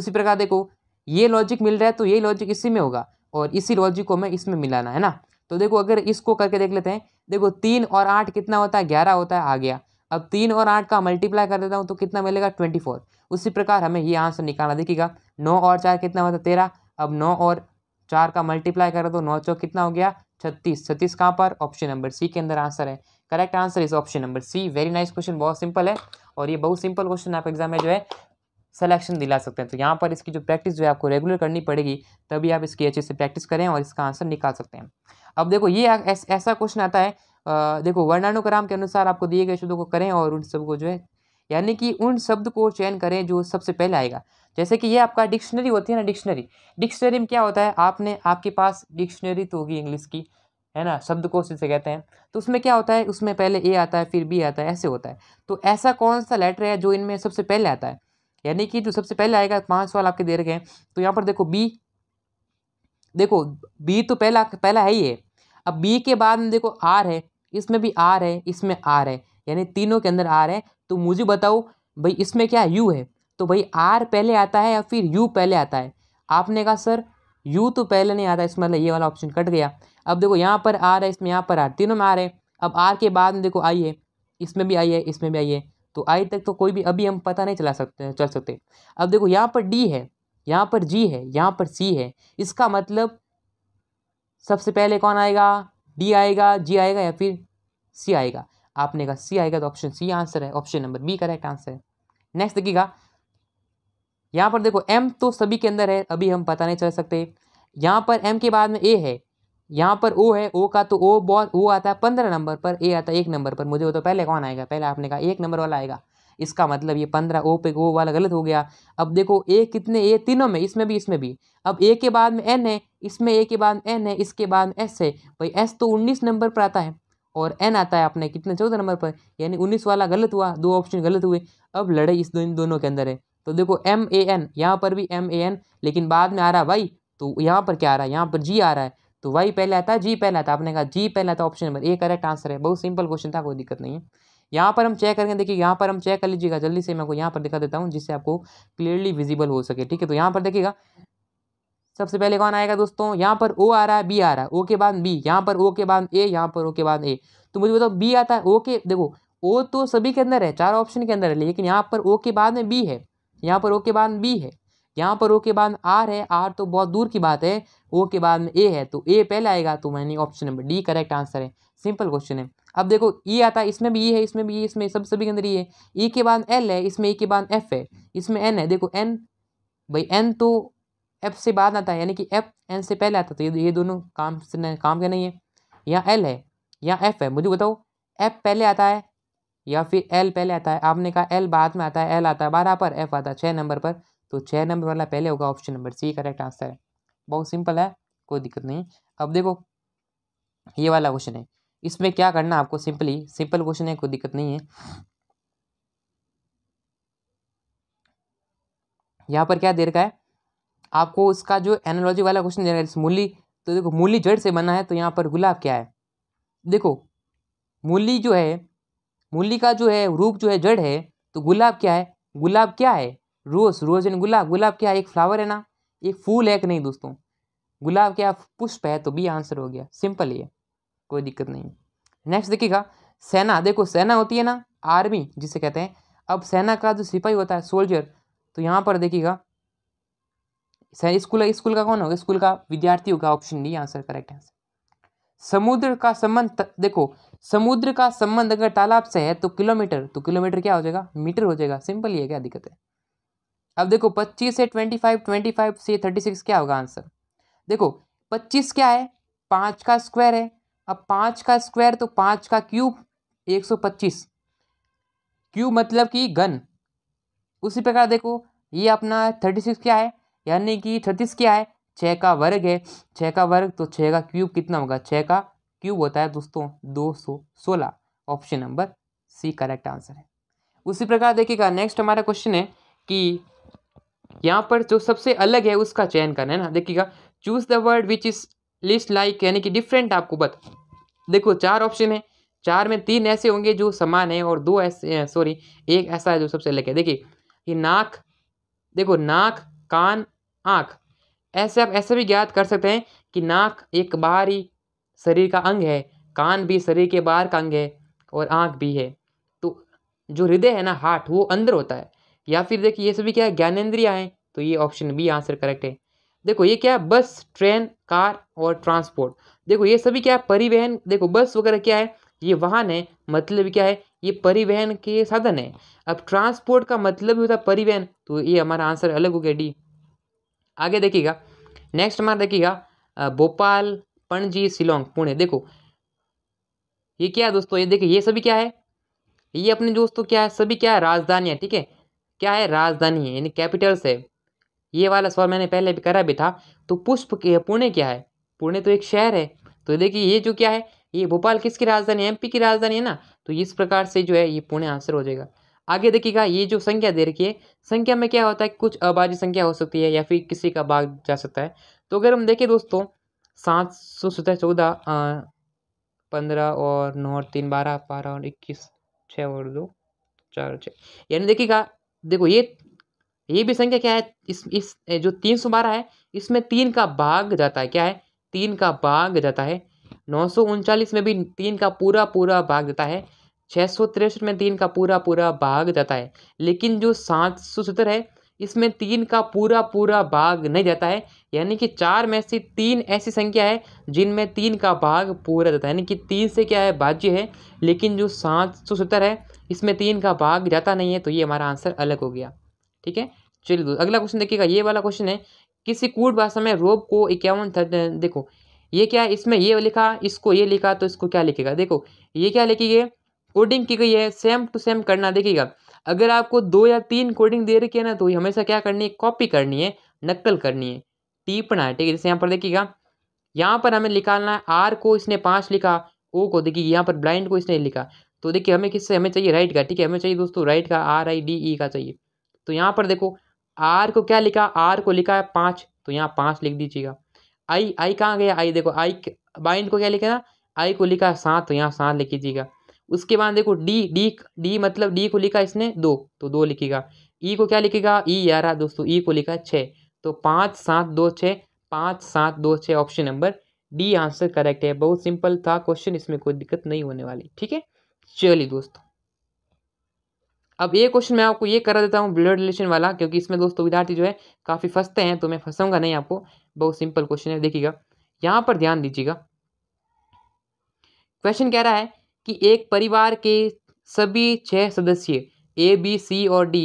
उसी प्रकार देखो ये लॉजिक मिल रहा है तो ये लॉजिक इसी में होगा और इसी लॉजिक को हमें इसमें मिलाना है ना तो देखो अगर इसको करके देख लेते हैं देखो तीन और आठ कितना होता है ग्यारह होता है आ गया अब तीन और आठ का मल्टीप्लाई कर देता हूँ तो कितना मिलेगा ट्वेंटी फोर उसी प्रकार हमें ये आंसर निकालना देखिएगा नौ और चार कितना होता है तेरह अब नौ और चार का मल्टीप्लाई करें तो नौ चौक कितना हो गया छत्तीस छत्तीस कहाँ पर ऑप्शन नंबर सी के अंदर आंसर है correct answer is option number C very nice question बहुत सिंपल है और ये बहुत सिंपल क्वेश्चन आप एग्जाम में जो है सिलेक्शन दिला सकते हैं तो यहाँ पर इसकी जो प्रैक्टिस जो है आपको रेगुलर करनी पड़ेगी तभी आप इसकी अच्छे से प्रैक्टिस करें और इसका आंसर निकाल सकते हैं अब देखो ये ऐसा क्वेश्चन आता है देखो वर्णानुक्रम के अनुसार आपको दिए गए शब्दों को करें और उन सबको जो है यानी कि उन शब्द को चयन करें जो सबसे पहले आएगा जैसे कि ये आपका डिक्शनरी होती है ना डिक्शनरी डिक्शनरी में क्या होता है आपने आपके पास डिक्शनरी तो होगी इंग्लिश की है ना शब्द कोश जिसे कहते हैं तो उसमें क्या होता है उसमें पहले ए आता है फिर बी आता है ऐसे होता है तो ऐसा कौन सा लेटर है जो इनमें सबसे पहले आता है यानी कि जो सबसे पहले आएगा पाँच सवाल आपके दे रखे हैं तो यहाँ पर देखो बी देखो बी तो पहला पहला है ही है अब बी के बाद में देखो आर है इसमें भी आर है इसमें आर है यानी तीनों के अंदर आर है तो मुझे बताओ भाई इसमें क्या यू है तो भाई आर पहले आता है या फिर यू पहले आता है आपने कहा सर यू तो पहले नहीं आता इसमें मतलब ये वाला ऑप्शन कट गया अब देखो यहाँ पर आर है इसमें यहाँ पर आर तीनों में आर है अब आर के बाद में देखो आई है इसमें भी आई है इसमें भी आई है तो आई तक तो कोई भी अभी हम पता नहीं चला सकते चल सकते अब देखो यहाँ पर डी है यहाँ पर जी है यहाँ पर सी है इसका मतलब सबसे पहले कौन आएगा डी आएगा जी आएगा या फिर सी आएगा आपने कहा सी आएगा तो ऑप्शन सी आंसर है option number B correct answer है नेक्स्ट देखिएगा यहाँ पर देखो एम तो सभी के अंदर है अभी हम पता नहीं चल सकते यहाँ पर एम के बाद में ए है यहाँ पर ओ है ओ का तो ओ बहुत ओ आता है पंद्रह नंबर पर ए आता है एक नंबर पर मुझे वो तो पहले कौन आएगा पहले आपने कहा एक नंबर वाला आएगा इसका मतलब ये पंद्रह ओ पे ओ वाला गलत हो गया अब देखो ए कितने ए तीनों में इसमें भी इसमें भी अब ए के बाद में एन है इसमें ए के बाद एन है इसके बाद एस है भाई एस तो उन्नीस नंबर पर आता है और एन आता है अपने कितने चौदह नंबर पर यानी उन्नीस वाला गलत हुआ दो ऑप्शन गलत हुए अब लड़ाई इस दोनों दोनों के अंदर है तो देखो एम ए एन यहाँ पर भी एम ए एन लेकिन बाद में आ रहा वाई तो यहाँ पर क्या आ रहा है यहाँ पर जी आ रहा है तो वाई पहले आता है जी पहले आता आपने कहा जी पहले आता option number A correct answer है बहुत सिंपल क्वेश्चन था कोई दिक्कत नहीं है यहाँ पर हम चेक करके देखिए यहाँ पर हम चेक कर लीजिएगा जल्दी से मैं आपको यहाँ पर दिखा देता हूँ जिससे आपको क्लियरली विजिबल हो सके ठीक है तो यहाँ पर देखिएगा सबसे पहले कौन आएगा दोस्तों यहाँ पर ओ आ रहा है बी आ रहा है ओ के बाद बी यहाँ पर ओ के बाद ए यहाँ पर ओ के बाद ए तो मुझे बताओ बी आता है ओ के देखो ओ तो सभी के अंदर है चार ऑप्शन के अंदर है लेकिन यहाँ पर ओ के बाद में बी है यहाँ पर ओ के बाद बी है यहाँ पर ओ के बाद आर है आर तो बहुत दूर की बात है ओ के बाद में ए है तो ए पहले आएगा तो मैंने option number D correct answer है सिंपल क्वेश्चन है अब देखो ई e आता है इसमें भी ये e है इसमें भी ई e, इसमें सब सभी के अंदर ये है ई के बाद एल है इसमें ई के बाद एफ है इसमें एन है देखो एन भाई एन तो एफ से बाद आता है यानी कि एफ एन से पहले आता तो ये दोनों काम से काम के नहीं है यहाँ एल है यहाँ एफ है मुझे बताओ एफ पहले आता है या फिर एल पहले आता है आपने कहा एल बाद में आता है एल आता है बारह पर एफ आता है छः नंबर पर तो छः नंबर वाला पहले होगा option number C correct answer है बहुत सिंपल है कोई दिक्कत नहीं अब देखो ये वाला क्वेश्चन है इसमें क्या करना आपको सिंपली सिंपल क्वेश्चन है कोई दिक्कत नहीं है यहाँ पर क्या दे रखा है आपको उसका जो एनोलॉजी वाला क्वेश्चन दे रहा है मूली तो देखो मूली जड़ से बना है तो यहाँ पर गुलाब क्या है देखो मूली जो है मूली का जो है रूप जो है जड़ है तो गुलाब क्या है गुलाब क्या है रोज़ रोज़ यानी गुलाब गुलाब क्या एक फ्लावर है ना एक फूल है कि नहीं दोस्तों गुलाब क्या पुष्प है तो भी आंसर हो गया सिंपल ही है कोई दिक्कत नहीं नेक्स्ट देखिएगा सेना देखो सेना होती है ना आर्मी जिसे कहते हैं अब सेना का जो सिपाही होता है सोल्जर तो यहाँ पर देखिएगा स्कूल स्कूल का कौन होगा स्कूल का विद्यार्थी होगा option D answer correct answer समुद्र का संबंध देखो समुद्र का संबंध अगर तालाब से है तो किलोमीटर तो किलोमीटर क्या हो जाएगा मीटर हो जाएगा सिंपल है क्या दिक्कत है अब देखो पच्चीस से ट्वेंटी फाइव ट्वेंटी फाइव से थर्टी सिक्स क्या होगा आंसर देखो पच्चीस क्या है पाँच का स्क्वायर है अब पाँच का स्क्वायर तो पाँच का क्यूब एक सौ पच्चीस क्यूब मतलब कि गन उसी प्रकार देखो ये अपना थर्टी सिक्स क्या है यानी कि छत्तीस क्या है छः का वर्ग है छः का वर्ग तो छः का क्यूब कितना होगा छः का क्यूब होता है दोस्तों दो सौ सोलह option number C correct answer है उसी प्रकार देखिएगा नेक्स्ट हमारा क्वेश्चन है कि यहाँ पर जो सबसे अलग है उसका चयन करना है ना देखिएगा choose the word which is least like यानी कि डिफरेंट आपको बता देखो चार ऑप्शन है चार में तीन ऐसे होंगे जो समान है और दो ऐसे सॉरी एक ऐसा है जो सबसे अलग है देखिए कि नाक देखो नाक कान आँख ऐसे आप ऐसे भी ज्ञात कर सकते हैं कि नाक एक बाहरी शरीर का अंग है कान भी शरीर के बाहर का अंग है और आँख भी है तो जो हृदय है ना हार्ट वो अंदर होता है या फिर देखिए ये सभी क्या है ज्ञानेन्द्रिया है तो ये ऑप्शन बी आंसर करेक्ट है देखो ये क्या है बस ट्रेन कार और ट्रांसपोर्ट देखो ये सभी क्या है परिवहन देखो बस वगैरह क्या है ये वाहन है मतलब क्या है ये परिवहन के साधन है अब ट्रांसपोर्ट का मतलब होता है परिवहन तो ये हमारा आंसर अलग हो गया डी आगे देखिएगा नेक्स्ट हमारा देखिएगा भोपाल पणजी शिलोंग पुणे देखो ये क्या है दोस्तों ये देखिए ये सभी क्या है ये अपने दोस्तों क्या है सभी क्या है राजधानियाँ ठीक है क्या है राजधानी है यानी कैपिटल से ये वाला सवाल मैंने पहले भी करा भी था तो पुष्प के पुणे क्या है पुणे तो एक शहर है तो देखिए ये जो क्या है ये भोपाल किसकी राजधानी एमपी की राजधानी है ना तो इस प्रकार से जो है ये पुणे आंसर हो जाएगा आगे देखिएगा ये जो संख्या दे रखी है संख्या में क्या होता है कुछ अबाजी संख्या हो सकती है या फिर किसी का भाग जा सकता है तो अगर हम देखें दोस्तों सात सौ सत्रह चौदह पंद्रह और नौ और तीन बारह बारह और इक्कीस छः और दो चार छः यानी देखिएगा देखो ये ये भी संख्या क्या है इस इस जो तीन सौ बारह है इसमें तीन का भाग जाता है क्या है तीन का भाग जाता है नौ सौ उनचालीस में भी तीन का पूरा पूरा भाग जाता है छः सौ तिरसठ में तीन का पूरा पूरा भाग जाता है लेकिन जो सात सौ सत्तर है इसमें तीन का पूरा पूरा भाग नहीं जाता है यानी कि चार में से तीन ऐसी संख्या है जिनमें तीन का भाग पूरा जाता है यानी कि तीन से क्या है भाज्य है लेकिन जो सात सौ सत्तर है इसमें तीन का भाग जाता नहीं है तो ये हमारा आंसर अलग हो गया ठीक है चलिए अगला क्वेश्चन देखिएगा ये वाला क्वेश्चन है किसी कूट भाषा में रोब को इक्यावन देखो ये क्या है इसमें ये लिखा इसको ये लिखा तो इसको क्या लिखेगा देखो ये क्या लिखी कोडिंग की गई है सेम टू सेम करना देखिएगा अगर आपको दो या तीन कोडिंग दे रखी है ना तो ये हमेशा क्या करनी है कॉपी करनी है नकल करनी है टीपना है ठीक है जैसे यहाँ पर देखिएगा यहाँ पर हमें निकालना है आर को इसने पाँच लिखा ओ को देखिए यहाँ पर ब्लाइंड को इसने लिखा तो देखिए हमें किससे हमें चाहिए राइट का ठीक है हमें चाहिए दोस्तों राइट का आर आई डी ई का चाहिए तो यहाँ पर देखो आर को क्या लिखा आर को लिखा है पाँच तो यहाँ पाँच लिख दीजिएगा आई आई कहाँ गया आई देखो आई बाइंड को क्या लिखा ना आई को लिखा है सात तो यहाँ सात लिख दीजिएगा उसके बाद देखो डी डी डी मतलब डी को लिखा इसने दो तो दो लिखेगा ई e को क्या लिखेगा ई e ग्यारह दोस्तों ई e को लिखा है छः तो पाँच सात दो छः पाँच सात दो छः option number D answer correct है बहुत सिंपल था क्वेश्चन इसमें कोई दिक्कत नहीं होने वाली ठीक है चलिए दोस्तों अब ये क्वेश्चन मैं आपको ये करा देता हूँ ब्लड रिलेशन वाला क्योंकि इसमें दोस्तों विद्यार्थी जो है काफ़ी फंसते हैं तो मैं फंसाऊंगा नहीं आपको बहुत सिंपल क्वेश्चन है देखिएगा यहाँ पर ध्यान दीजिएगा क्वेश्चन कह रहा है कि एक परिवार के सभी छः सदस्य ए बी सी और डी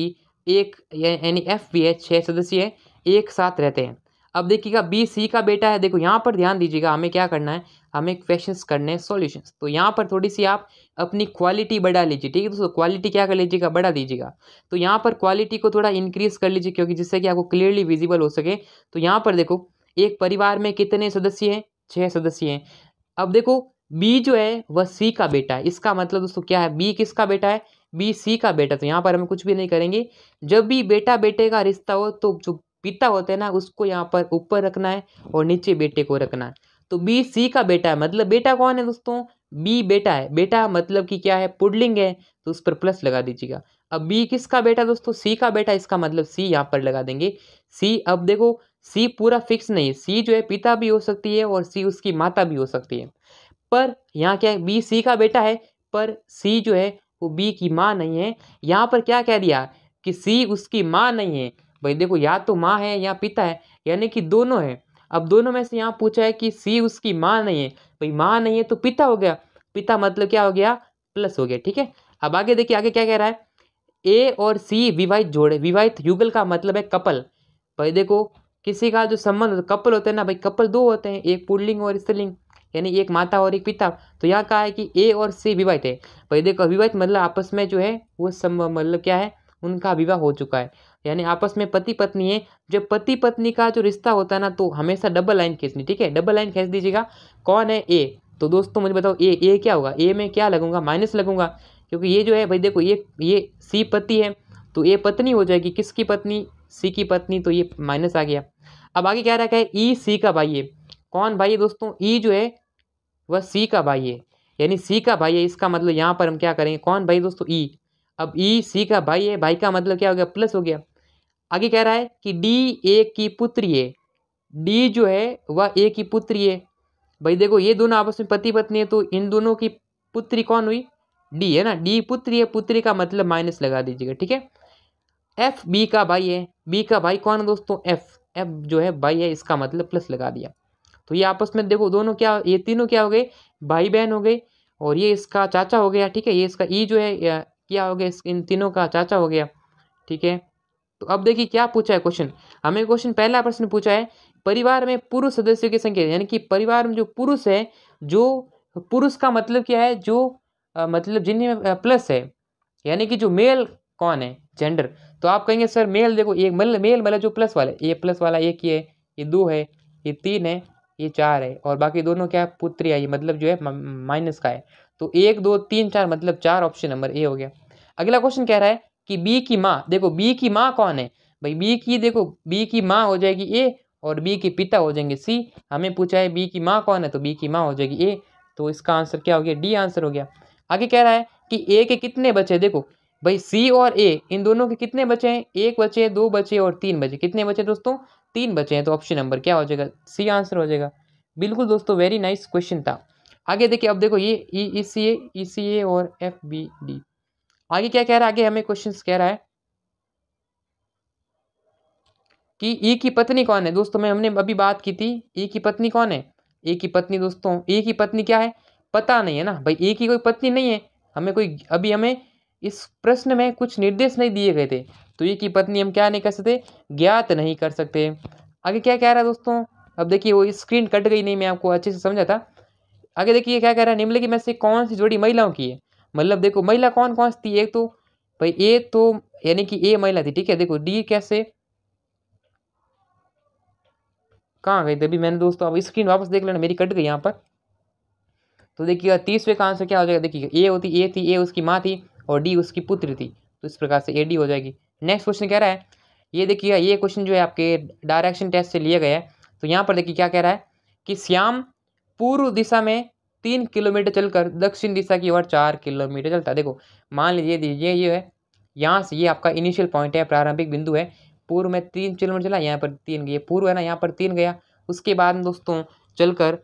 एक यानी एफ भी है छः सदस्य है एक साथ रहते हैं अब देखिएगा बी सी का बेटा है देखो यहाँ पर ध्यान दीजिएगा हमें क्या करना है हमें क्वेश्चंस करने हैं सॉल्यूशंस तो यहाँ पर थोड़ी सी आप अपनी क्वालिटी बढ़ा लीजिए ठीक है दोस्तों क्वालिटी क्या कर लीजिएगा बढ़ा दीजिएगा तो यहाँ पर क्वालिटी को थोड़ा इंक्रीज़ कर लीजिए क्योंकि जिससे कि आपको क्लियरली विजिबल हो सके तो यहाँ पर देखो एक परिवार में कितने सदस्य हैं छः सदस्य हैं अब देखो बी जो है वह सी का बेटा है इसका मतलब दोस्तों क्या है बी किसका बेटा है बी सी का बेटा तो यहाँ पर हम कुछ भी नहीं करेंगे जब भी बेटा बेटे का रिश्ता हो तो जो पिता होते हैं ना उसको यहाँ पर ऊपर रखना है और नीचे बेटे को रखना है तो बी सी का बेटा है मतलब बेटा कौन है दोस्तों बी बेटा है बेटा मतलब कि क्या है पुडलिंग है तो उस पर प्लस लगा दीजिएगा अब बी किसका बेटा दोस्तों सी का बेटा इसका मतलब सी यहाँ पर लगा देंगे सी अब देखो सी पूरा फिक्स नहीं है सी जो है पिता भी हो सकती है और सी उसकी माता भी हो सकती है पर यहाँ क्या है बी सी का बेटा है पर सी जो है वो बी की माँ नहीं है यहाँ पर क्या कह दिया कि सी उसकी माँ नहीं है भाई देखो या तो माँ है या पिता है यानी कि दोनों है अब दोनों में से यहाँ पूछा है कि सी उसकी माँ नहीं है भाई माँ नहीं है तो पिता हो गया पिता मतलब क्या हो गया प्लस हो गया ठीक है अब आगे देखिए आगे क्या कह रहा है ए और सी विवाहित जोड़े विवाहित युगल का मतलब है कपल भाई देखो किसी का जो संबंध होता है कपल होते हैं ना भाई कपल दो होते हैं एक पुल्लिंग और स्त्रीलिंग यानी एक माता और एक पिता तो यहाँ कहा है कि ए और सी विवाहित है भाई देखो विवाहित मतलब आपस में जो है वो मतलब क्या है उनका विवाह हो चुका है यानी आपस में पति पत्नी है जो पति पत्नी का जो रिश्ता होता है ना तो हमेशा डबल लाइन खींचनी ठीक है डबल लाइन खींच दीजिएगा कौन है ए तो दोस्तों मुझे बताओ ए ए क्या होगा ए में क्या लगूंगा माइनस लगूंगा क्योंकि ये जो है भाई देखो ये ये सी पति है तो ए पत्नी हो जाएगी किसकी पत्नी सी की पत्नी तो ये माइनस आ गया अब आगे क्या रखा है ई e, सी का भाई है कौन भाई है दोस्तों ई e जो है वह सी का भाई है यानी सी का भाई है इसका मतलब यहाँ पर हम क्या करेंगे कौन भाई दोस्तों ई e। अब ई e, सी का भाई है भाई का मतलब क्या हो गया प्लस हो गया आगे कह रहा है कि डी ए की पुत्री है डी जो है वह ए की पुत्री है भाई देखो ये दोनों आपस में पति पत्नी है तो इन दोनों की पुत्री कौन हुई डी है ना डी पुत्री है पुत्री का मतलब माइनस लगा दीजिएगा ठीक है एफ बी का भाई है बी का भाई कौन है दोस्तों एफ एफ जो है भाई है इसका मतलब प्लस लगा दिया तो ये आपस में देखो दोनों क्या ये तीनों क्या हो गए भाई बहन हो गए और ये इसका चाचा हो गया ठीक है ये इसका ई e जो है क्या हो गया इन तीनों का चाचा हो गया ठीक है तो अब देखिए क्या पूछा है क्वेश्चन हमें क्वेश्चन पहला प्रश्न पूछा है परिवार में पुरुष सदस्यों की संख्या यानी कि परिवार में जो पुरुष है जो पुरुष का मतलब क्या है जो आ, मतलब जिन्हें प्लस है यानी कि जो मेल कौन है जेंडर तो आप कहेंगे सर मेल देखो एक मतलब मेल मतलब जो प्लस वाला ये प्लस वाला एक ही है ये दो है ये तीन है ये चार है और बाकी दोनों क्या है पुत्री है ये मतलब जो है माइनस का है तो एक दो तीन चार मतलब चार ऑप्शन नंबर ए हो गया अगला क्वेश्चन कह रहा है कि बी की माँ देखो बी की माँ कौन है भाई बी की देखो बी की माँ हो जाएगी ए और बी के पिता हो जाएंगे सी हमें पूछा है बी की माँ कौन है तो बी की माँ हो जाएगी ए तो इसका आंसर क्या हो गया डी आंसर हो गया आगे कह रहा है कि ए के कितने बचे देखो भाई सी और ए इन दोनों के कितने बचे हैं एक बचे दो बचे और तीन बचे कितने बचे दोस्तों तीन बचे हैं तो ऑप्शन नंबर क्या हो जाएगा सी आंसर हो जाएगा बिल्कुल दोस्तों वेरी नाइस क्वेश्चन था आगे देखिए अब देखो ये ई सी ए ई सी ए और एफ बी डी आगे क्या कह रहा है आगे हमें क्वेश्चन कह रहा है कि ई e की पत्नी कौन है दोस्तों में हमने अभी बात की थी ई e की पत्नी कौन है ए e की पत्नी दोस्तों ए की पत्नी क्या है पता नहीं है ना भाई ए की कोई पत्नी नहीं है हमें कोई अभी हमें इस प्रश्न में कुछ निर्देश नहीं दिए गए थे तो ए की पत्नी हम क्या नहीं कर सकते ज्ञात नहीं कर सकते आगे क्या कह रहा है दोस्तों अब देखिए वो स्क्रीन कट गई नहीं मैं आपको अच्छे से समझा था आगे देखिए क्या कह रहा है निम्नलिखित में से कौन सी जोड़ी महिलाओं की है मतलब देखो महिला कौन कौन सी थी एक तो भाई ए तो यानी कि ए महिला थी ठीक है देखो डी कैसे कहाँ गई तभी मैंने दोस्तों अब स्क्रीन वापस देख लेना मेरी कट गई यहाँ पर तो देखिएगा तीसरे का आंसर क्या हो जाएगा देखिएगा ए होती ए थी ए उसकी माँ थी और डी उसकी पुत्री थी तो इस प्रकार से ए डी हो जाएगी नेक्स्ट क्वेश्चन कह रहा है ये देखिएगा ये क्वेश्चन जो है आपके डायरेक्शन टेस्ट से लिया गया है तो यहाँ पर देखिए क्या कह रहा है कि श्याम पूर्व दिशा में तीन किलोमीटर चलकर दक्षिण दिशा की ओर चार किलोमीटर चलता है देखो मान लीजिए ये ये है यहाँ से ये आपका इनिशियल पॉइंट है प्रारंभिक बिंदु है पूर्व में तीन किलोमीटर चला यहाँ पर तीन गया पूर्व है ना यहाँ पर तीन गया उसके बाद दोस्तों चलकर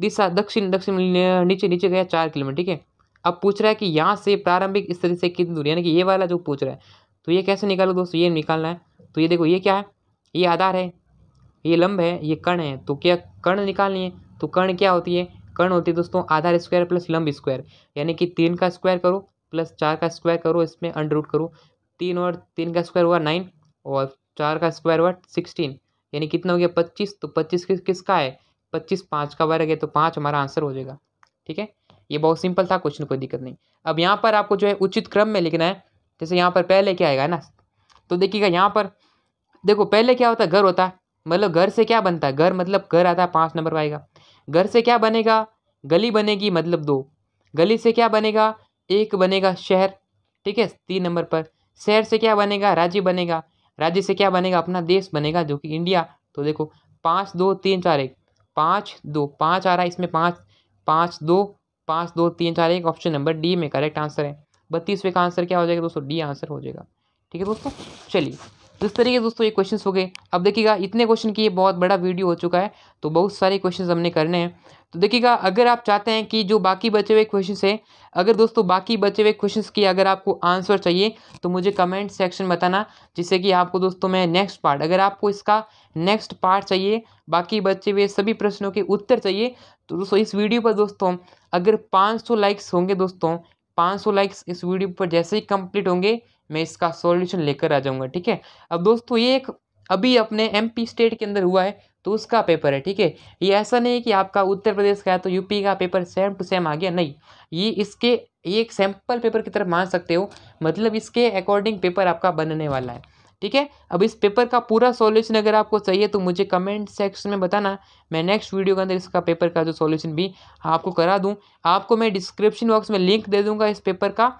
दिशा दक्षिण दक्षिण नीचे नीचे गया चार किलोमीटर ठीक है अब पूछ रहा है कि यहाँ से प्रारंभिक स्थिति से कितनी दूर यानी कि ये वाला जो पूछ रहा है तो ये कैसे निकालो दोस्तों ये निकालना है तो ये देखो ये क्या है ये आधार है ये लंब है ये कण है तो क्या कर्ण निकालनी है तो कर्ण क्या होती है कर्ण होती है दोस्तों आधार स्क्वायर प्लस लंब स्क्वायर यानी कि तीन का स्क्वायर करो प्लस चार का स्क्वायर करो इसमें अंडर रूट करो तीन और तीन का स्क्वायर हुआ नाइन और चार का स्क्वायर हुआ सिक्सटीन यानी कितना हो गया पच्चीस तो पच्चीस किस किसका है पच्चीस पाँच का वर्ग है तो पाँच हमारा आंसर हो जाएगा ठीक है ये बहुत सिंपल था क्वेश्चन कोई दिक्कत नहीं अब यहाँ पर आपको जो है उचित क्रम में लिखना है जैसे यहाँ पर पहले क्या आएगा है ना तो देखिएगा यहाँ पर देखो पहले क्या होता है घर होता है मतलब घर से क्या बनता है घर मतलब घर आता है पाँच नंबर पर आएगा घर से क्या बनेगा गली बनेगी मतलब दो गली से क्या बनेगा एक बनेगा शहर ठीक है तीन नंबर पर शहर से क्या बनेगा राज्य बनेगा राज्य से क्या बनेगा अपना देश बनेगा जो कि इंडिया तो देखो पाँच दो तीन चार एक पाँच दो पाँच आ रहा है इसमें पाँच पाँच दो पाँच दो तीन चार एक ऑप्शन नंबर डी में करेक्ट आंसर है बत्तीसवें का आंसर क्या हो जाएगा दोस्तों डी आंसर हो जाएगा ठीक है दोस्तों चलिए तो इस तरीके दोस्तों ये क्वेश्चंस हो गए अब देखिएगा इतने क्वेश्चन की ये बहुत बड़ा वीडियो हो चुका है तो बहुत सारे क्वेश्चंस हमने करने हैं तो देखिएगा अगर आप चाहते हैं कि जो बाकी बचे हुए क्वेश्चंस हैं अगर दोस्तों बाकी बचे हुए क्वेश्चंस की अगर आपको आंसर चाहिए तो मुझे कमेंट सेक्शन बताना जिससे कि आपको दोस्तों मैं नेक्स्ट पार्ट अगर आपको इसका नेक्स्ट पार्ट चाहिए बाकी बचे हुए सभी प्रश्नों के उत्तर चाहिए तो दोस्तों इस वीडियो पर दोस्तों अगर पाँच लाइक्स होंगे दोस्तों पाँच लाइक्स इस वीडियो पर जैसे ही कंप्लीट होंगे मैं इसका सॉल्यूशन लेकर आ जाऊँगा ठीक है अब दोस्तों ये एक अभी अपने एम स्टेट के अंदर हुआ है तो उसका पेपर है ठीक है ये ऐसा नहीं है कि आपका उत्तर प्रदेश का है तो यूपी का पेपर सेम टू सेम आ गया नहीं ये इसके ये एक सैम्पल पेपर की तरफ मान सकते हो मतलब इसके अकॉर्डिंग पेपर आपका बनने वाला है ठीक है अब इस पेपर का पूरा सॉल्यूशन अगर आपको चाहिए तो मुझे कमेंट सेक्शन में बताना मैं नेक्स्ट वीडियो के अंदर इसका पेपर का जो सॉल्यूशन भी आपको करा दूँ आपको मैं डिस्क्रिप्शन बॉक्स में लिंक दे दूँगा इस पेपर का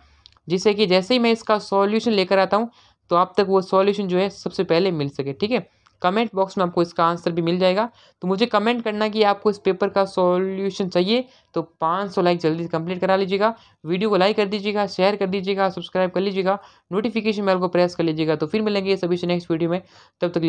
जिससे कि जैसे ही मैं इसका सॉल्यूशन लेकर आता हूँ तो आप तक वो सॉल्यूशन जो है सबसे पहले मिल सके ठीक है कमेंट बॉक्स में आपको इसका आंसर भी मिल जाएगा तो मुझे कमेंट करना कि आपको इस पेपर का सॉल्यूशन चाहिए तो 500 लाइक जल्दी से कंप्लीट करा लीजिएगा वीडियो को लाइक कर दीजिएगा शेयर कर दीजिएगा सब्सक्राइब कर लीजिएगा नोटिफिकेशन बेल को प्रेस कर लीजिएगा तो फिर मिलेंगे सभी से नेक्स्ट वीडियो में तब तक